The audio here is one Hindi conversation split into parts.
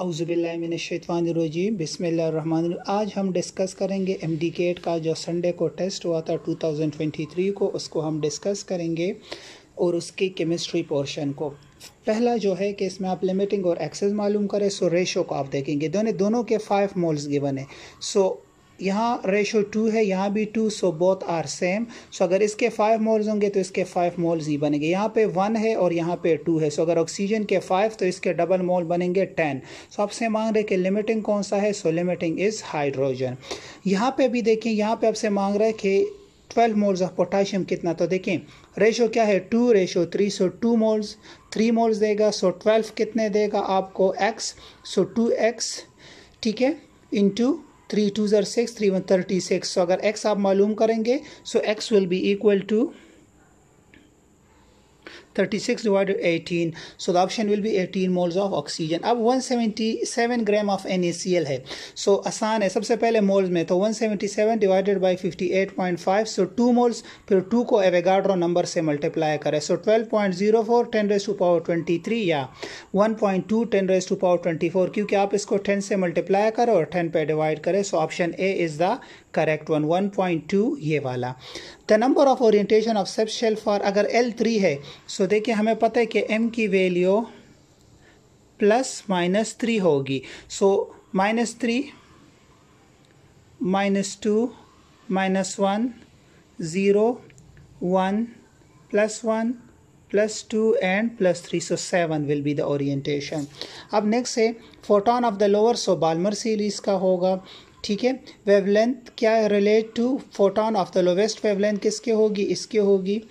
अउज़बिल्लिमिनशवानरजीम बिसमीम आज हम डिस्कस करेंगे एम डी का जो संडे को टेस्ट हुआ था 2023 को उसको हम डिस्कस करेंगे और उसकी केमिस्ट्री पोर्शन को पहला जो है कि इसमें आप लिमिटिंग और एक्सेस मालूम करें सो रेशो को आप देखेंगे दोनों दोनों के फाइव मोल्स गिवन है सो यहाँ रेशो टू है यहाँ भी two so both are same so अगर इसके फाइव मोल्स होंगे तो इसके फाइव मोल्स ही बनेंगे यहाँ पे वन है और यहाँ पे टू है सो अगर ऑक्सीजन के फाइव तो इसके डबल मोल बनेंगे टेन सो आपसे मांग रहे कि लिमिटिंग कौन सा है सो लिमिटिंग इज़ हाइड्रोजन यहाँ पे भी देखें यहाँ पे आपसे मांग रहे कि ट्वेल्व मोल्स ऑफ पोटाशियम कितना तो देखें रेशो क्या है two ratio three so two moles three moles देगा सो ट्वेल्व कितने देगा आपको एक्स सो टू एक्स ठीक है इंटू थ्री टू ज़र six three one thirty six so अगर एक्स आप मालूम करेंगे so X will be equal to 36 divided 18 so the option will be 18 moles of oxygen अब 177 ग्राम ऑफ NaCl है सो so, आसान है सबसे पहले मोल्स में तो 177 divided point 58.5 so so 2 moles फिर 2 को एवेगाड्रो नंबर से मल्टीप्लाई करें so so 12.04 10 raise to power 23 या 1.2 10 रेस टू पावर 24 क्योंकि आप इसको 10 से मल्टीप्लाई करें और 10 पे डिवाइड करें so option A is the correct one one point two ये वाला the number of orientation of sub shell for अगर एल थ्री है सो सो देखिए हमें पता है कि m की वैल्यू प्लस माइनस थ्री होगी so minus three minus two minus one zero one plus one plus two and plus three so seven will be the orientation अब नेक्स्ट है photon of the lower so Balmer series का होगा ठीक है वेवलेंथ क्या relate to photon of the lowest wavelength किसके होगी इसके होगी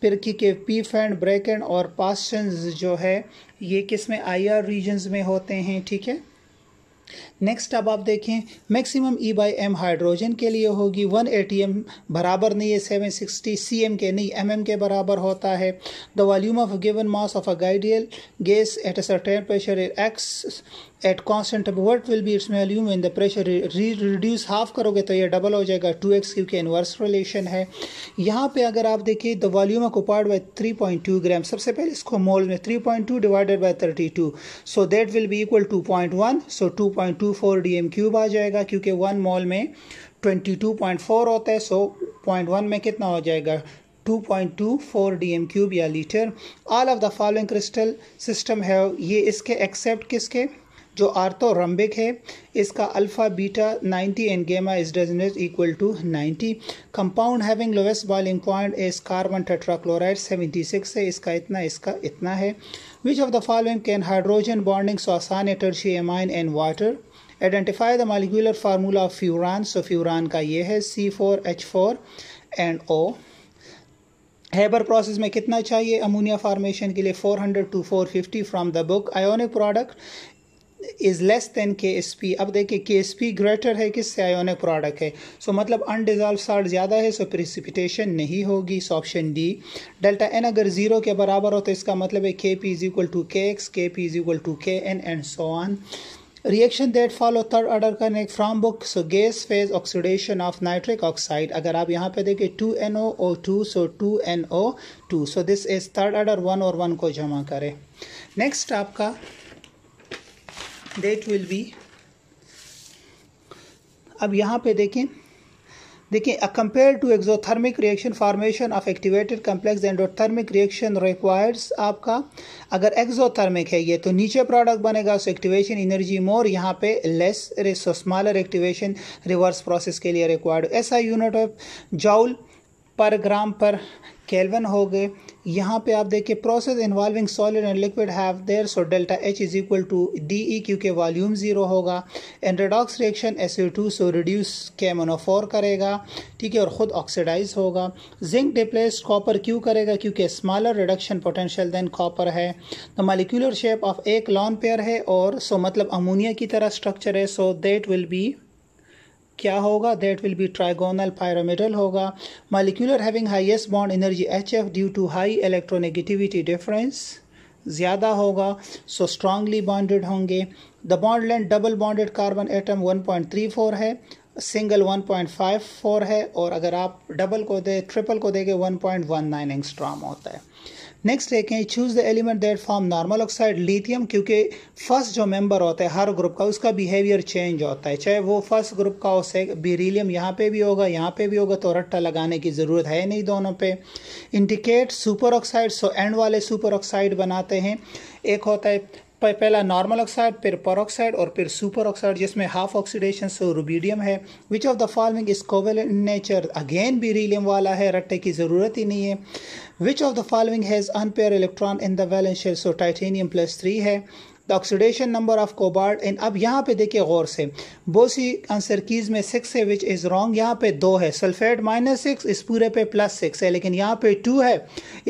फिरकी के पी फैंड ब्रेकन और पासन्स जो है ये किस में आई आर रीजन्स में होते हैं ठीक है नेक्स्ट अब आप देखें maximum E by M hydrogen के लिए होगी वन ए टी एम बराबर नहीं है सेवन सिक्सटी सी एम के नहीं एम एम के बराबर होता है the volume of given mass of a ideal gas at a certain pressure X at constant what will be its value in the pressure reduce half करोगे तो ये डबल हो जाएगा टू एक्स क्योंकि इन्वर्स रिलेशन है यहाँ पे अगर आप देखिए the volume occupied by three point two gram सबसे पहले इसको मोल में three point two divided by thirty two so that will be equal to point one so two point two four D M cube आ जाएगा क्योंकि वन मॉल में ट्वेंटी टू पॉइंट फोर होता है सो पॉइंट वन में कितना हो जाएगा 2.24 एम क्यूब या litre all of the following crystal system है ये इसके एक्सेप्ट किसके जो आर्थोरम्बिक है इसका alpha beta 90 and gamma is designate equal to 90 compound having lowest boiling point is carbon tetrachloride 76 है इसका इतना इसका इतना है which of the following can hydrogen bonding सोसान एटर्शी amine and water identify the molecular formula of furan so furan का ये है C four H four and O Haber process में कितना चाहिए अमोनिया फार्मेशन के लिए 400 to 450 from the book ionic product is less than K S P अब देखिए के एस पी ग्रेटर है किससे आयोनिक प्रोडक्ट है सो so, मतलब अनडिजॉल्व साल्ट ज़्यादा है सो so प्रिसिपिटेशन नहीं होगी so option D delta N अगर जीरो के बराबर हो तो इसका मतलब है K P is equal to K X K P is equal to K N and so on reaction that follow third order करने from book so gas phase oxidation of nitric oxide अगर आप यहाँ पे देखें two N O O two so two N O two so this is third order one और वन को जमा करें नेक्स्ट आपका डेट विल बी अब यहाँ पे देखें a compare to exothermic reaction formation of activated complex endothermic reaction requires आपका अगर एक्जोथर्मिक है ये तो नीचे प्रोडक्ट बनेगा सो एक्टिवेशन एनर्जी मोर यहाँ पे less so smaller activation reverse process के लिए रिक्वायर्ड ऐसा यूनिट ऑफ जाउल पर ग्राम पर केल्विन हो गए यहाँ पे आप देखिए process involving solid and liquid have there so delta H is equal to D E क्योंकि वॉल्यूम ज़ीरो होगा and redox reaction as to so reduce केमोनोफोर करेगा ठीक है और ख़ुद ऑक्सीडाइज होगा जिंक डिप्लेस कॉपर क्यों करेगा क्योंकि smaller reduction potential than copper है द मालिक्यूलर शेप ऑफ एक लॉन पेयर है और सो so, मतलब अमोनिया की तरह स्ट्रक्चर है सो देट विल बी क्या होगा that will be trigonal pyramidal होगा molecular having highest bond energy H F due to high electronegativity difference ज़्यादा होगा सो स्ट्रांगली बॉन्डेड होंगे the bond length double bonded carbon atom 1.34 है सिंगल 1.54 है और अगर आप डबल को दे ट्रिपल को देंगे 1.19 एंगस्ट्रॉम होता है नेक्स्ट देखें choose the element that form normal oxide lithium क्योंकि फर्स्ट जो मेंबर होता है हर ग्रुप का उसका बिहेवियर चेंज होता है चाहे वो फर्स्ट ग्रुप का हो से यहाँ पे भी होगा यहाँ पे भी होगा तो रट्टा लगाने की ज़रूरत है नहीं दोनों पे indicate super oxide so and वाले सुपर ऑक्साइड बनाते हैं एक होता है पहला नॉर्मल ऑक्साइड फिर परोक्साइड और फिर सुपर ऑक्साइड जिसमें हाफ ऑक्सीडेशन से रूबीडियम है which of the following is covalent nature again beryllium वाला है रट्टे की ज़रूरत ही नहीं है which of the following has unpaired electron in the valence shell so titanium plus three है the oxidation number of cobalt in अब यहाँ पे देखिए गौर से बोसी आंसर कीज में सिक्स है विच इज़ रॉन्ग यहाँ पे दो है सल्फेट माइनस सिक्स इस पूरे पे प्लस सिक्स है लेकिन यहाँ पे टू है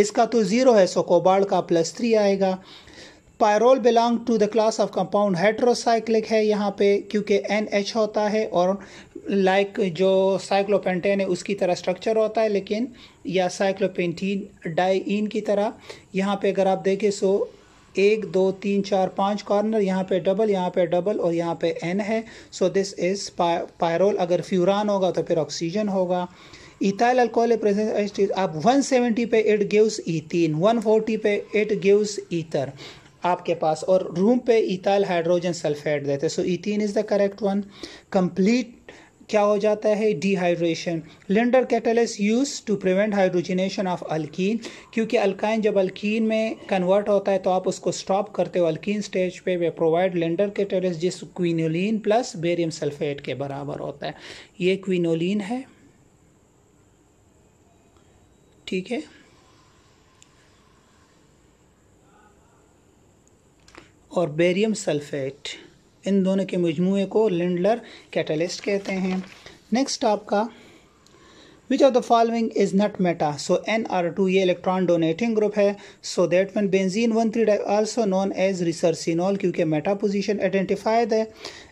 इसका तो ज़ीरो है सो कोबाल्ट का प्लस थ्री आएगा pyrrole belong to the class of compound heterocyclic है यहाँ पे क्योंकि एन एच होता है और लाइक like जो साइक्लोपेंटेन है उसकी तरह स्ट्रक्चर होता है लेकिन या साइक्लोपेंटीन डाइन की तरह यहाँ पे अगर आप देखें सो एक दो तीन चार पाँच कॉर्नर यहाँ पे डबल यहाँ पे डबल और यहाँ पे एन है सो दिस इज़ पायरोल अगर फ्यूरान होगा तो फिर ऑक्सीजन होगा इथाइल अल्कोहल प्रेजेंट आप 170 पे इट गिव्स ईथीन 140 पे इट गिव्स ईथर आपके पास और रूम पे इथाइल हाइड्रोजन सल्फेट देते so ethene is the correct one complete क्या हो जाता है dehydration Lindlar catalyst use to prevent hydrogenation of alkene क्योंकि अल्काइन जब अल्कीन में कन्वर्ट होता है तो आप उसको स्टॉप करते हो अल्कीन स्टेज पे वे प्रोवाइड लेंडर कैटलिस जिस क्विनोलिन प्लस बेरियम सल्फेट के बराबर होता है ये क्विनोलिन है ठीक है और बेरियम सल्फेट इन दोनों के मजमू को लिंडलर कैटलिस्ट कहते हैं नेक्स्ट आपका which of the following is not meta so N R two ये इलेक्ट्रॉन डोनेटिंग ग्रुप है so that one benzene one three also known as resorcinol क्योंकि मेटा पोजिशन आइडेंटिफाइड है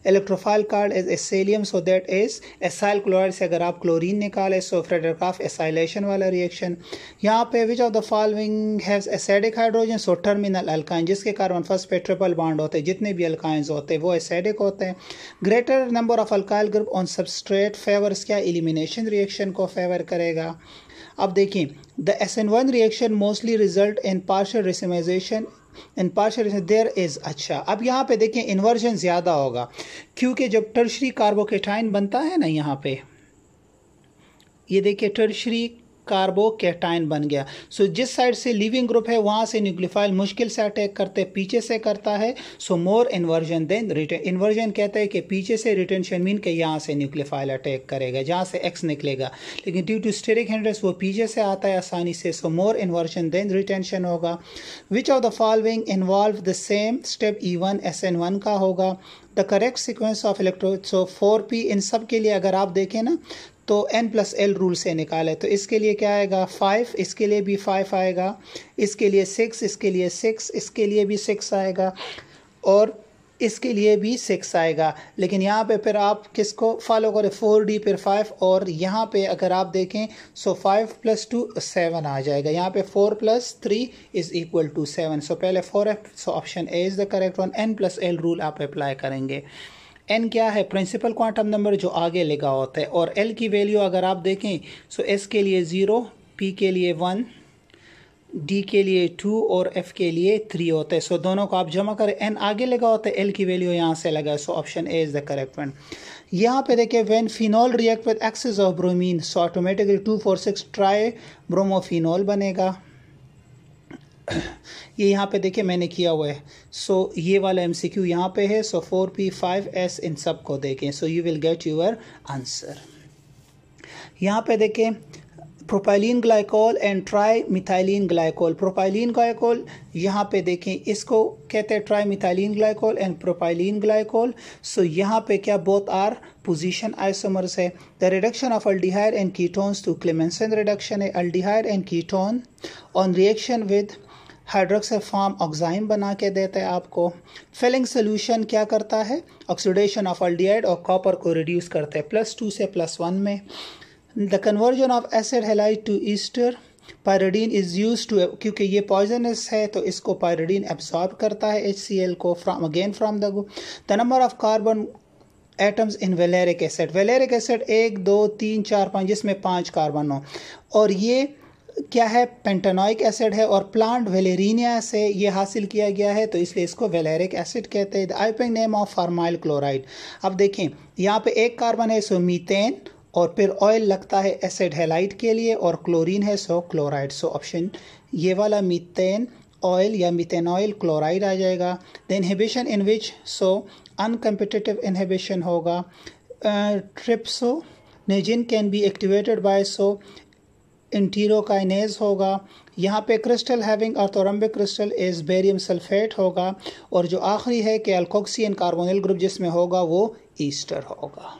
electrophile card is acylium so that is acyl chloride से अगर आप क्लोरीन निकालें सो फ्रेडरक्राफ्ट एसाइलेशन वाला रिएक्शन यहाँ पे which of the following have acidic hydrogen so terminal alkyne जिसके कार्बन फर्स्ट पे ट्रिपल बॉन्ड होते हैं जितने भी अल्काइंस होते हैं वो एसेडिक होते हैं greater number of alkyl group on substrate favours क्या एलिमिनेशन रिएक्शन को फेवर करेगा अब देखिए the S N one reaction mostly result in partial racemisation and partial there is अच्छा अब यहाँ पे देखें इन्वर्जन ज़्यादा होगा क्योंकि जब टर्शरी कार्बोकेटाइन बनता है ना यहाँ पे ये देखिए टर्शरी कार्बोकेटाइन बन गया सो so, जिस साइड से लिविंग ग्रुप है वहाँ से न्यूक्लिफाइल मुश्किल से अटैक करते पीछे से करता है so more inversion than retention inversion कहता है कि पीछे से रिटेंशन मीन के यहाँ से न्यूक्लिफाइल अटैक करेगा जहाँ से एक्स निकलेगा लेकिन ड्यू टू स्टेरिक हिंड्रेंस वो पीछे से आता है आसानी से so more inversion than retention होगा which of the following involve the same step E one S N one का होगा the correct sequence of electron so four P इन सब के लिए अगर आप देखें ना तो एन प्लस एल रूल से निकाले तो इसके लिए क्या आएगा फाइव इसके लिए भी फाइव आएगा इसके लिए सिक्स इसके लिए सिक्स इसके लिए भी सिक्स आएगा और इसके लिए भी सिक्स आएगा लेकिन यहाँ पे फिर आप किसको फॉलो करें फोर डी फिर फाइव और यहाँ पे अगर आप देखें so five plus two seven आ जाएगा यहाँ पे four plus three is equal to seven so पहले फोर है so option A is the correct one N plus L rule आप अप्लाई करेंगे एन क्या है प्रिंसिपल क्वांटम नंबर जो आगे लिखा होता है और एल की वैल्यू अगर आप देखें सो एस के लिए ज़ीरो पी के लिए वन डी के लिए टू और एफ के लिए थ्री होते हैं सो so, दोनों को आप जमा करें एन आगे लगा होता है एल की वैल्यू यहाँ से लगा so option A is the correct one यहाँ पे देखिए when phenol react with excess of bromine so automatically two four six tribromophenol बनेगा ये यहाँ पे देखिए मैंने किया हुआ है सो so, ये वाला एम सी क्यू यहाँ पे है so four P five S इन सब को देखें so you will get your answer यहाँ पे देखें propylene glycol and trimethylene propylene glycol यहाँ पे देखें इसको कहते हैं trimethylene glycol and propylene glycol so यहाँ पे क्या बोथ आर पोजीशन आइसोमर्स है the reduction of aldehyde and ketones to Clemmensen reduction है aldehyde and ketone on reaction with hydroxyl form oxime बना के देता है आपको फिलिंग सोल्यूशन क्या करता है ऑक्सीडेशन ऑफ अल्डिहाइड और कॉपर को रिड्यूस करता है प्लस टू से प्लस वन में the conversion of acid halide to ester pyridine is use to क्योंकि ये पॉइजनस है तो इसको पायरडीन एब्सॉर्ब करता है एच सी एल को from again from the the number of carbon atoms in valeric acid valeric acid एक दो तीन चार पाँच जिसमें पाँच कार्बन हो और ये क्या है पेंटानोइक एसिड है और प्लांट वेलेरिनिया से ये हासिल किया गया है तो इसलिए इसको वेलेरिक एसिड कहते हैं द आईपिंग नेम ऑफ फार्माइल क्लोराइड अब देखें यहाँ पे एक कार्बन है सो मीथेन और फिर ऑयल लगता है एसिड हेलाइट के लिए और क्लोरीन है सो क्लोराइड सो ऑप्शन ये वाला मीथेन ऑयल या ऑयल क्लोराइड आ जाएगा the inhibition in which so uncompetitive inhibition होगा trypsinogen can be activated by so enterokinase होगा यहाँ पे crystal having orthorhombic crystal is barium sulphate होगा और जो आखिरी है कि अल्कोक्सी एंड कार्बोनिल ग्रुप जिसमें होगा वो ईस्टर होगा